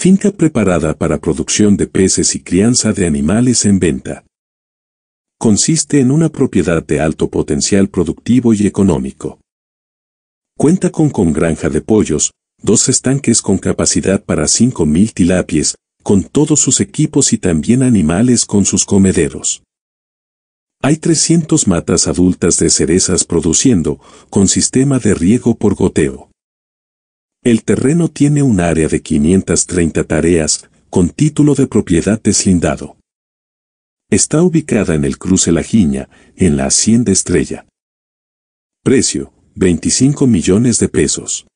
Finca preparada para producción de peces y crianza de animales en venta. Consiste en una propiedad de alto potencial productivo y económico. Cuenta con, con granja de pollos, dos estanques con capacidad para 5.000 tilapies, con todos sus equipos y también animales con sus comederos. Hay 300 matas adultas de cerezas produciendo, con sistema de riego por goteo. El terreno tiene un área de 530 tareas, con título de propiedad deslindado. Está ubicada en el cruce La Giña, en la Hacienda Estrella. Precio, 25 millones de pesos.